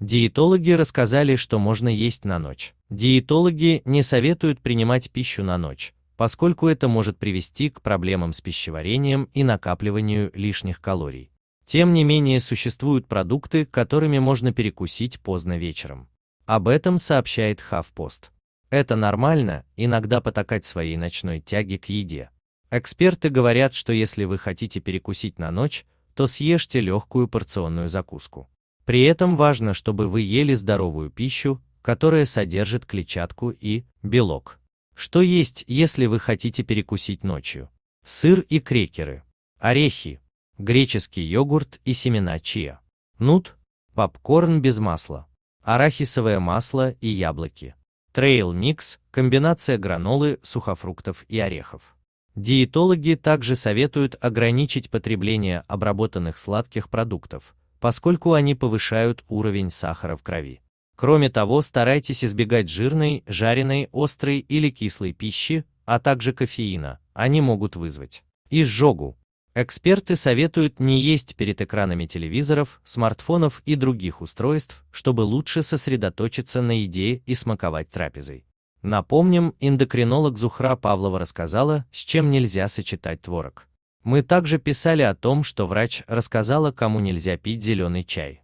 Диетологи рассказали, что можно есть на ночь. Диетологи не советуют принимать пищу на ночь, поскольку это может привести к проблемам с пищеварением и накапливанию лишних калорий. Тем не менее, существуют продукты, которыми можно перекусить поздно вечером. Об этом сообщает HuffPost. Это нормально, иногда потакать своей ночной тяге к еде. Эксперты говорят, что если вы хотите перекусить на ночь, то съешьте легкую порционную закуску. При этом важно, чтобы вы ели здоровую пищу, которая содержит клетчатку и белок. Что есть, если вы хотите перекусить ночью? Сыр и крекеры, орехи, греческий йогурт и семена чиа, нут, попкорн без масла, арахисовое масло и яблоки. Трейл микс – комбинация гранолы, сухофруктов и орехов. Диетологи также советуют ограничить потребление обработанных сладких продуктов, поскольку они повышают уровень сахара в крови. Кроме того, старайтесь избегать жирной, жареной, острой или кислой пищи, а также кофеина, они могут вызвать изжогу. Эксперты советуют не есть перед экранами телевизоров, смартфонов и других устройств, чтобы лучше сосредоточиться на еде и смаковать трапезой. Напомним, эндокринолог Зухра Павлова рассказала, с чем нельзя сочетать творог. Мы также писали о том, что врач рассказала, кому нельзя пить зеленый чай.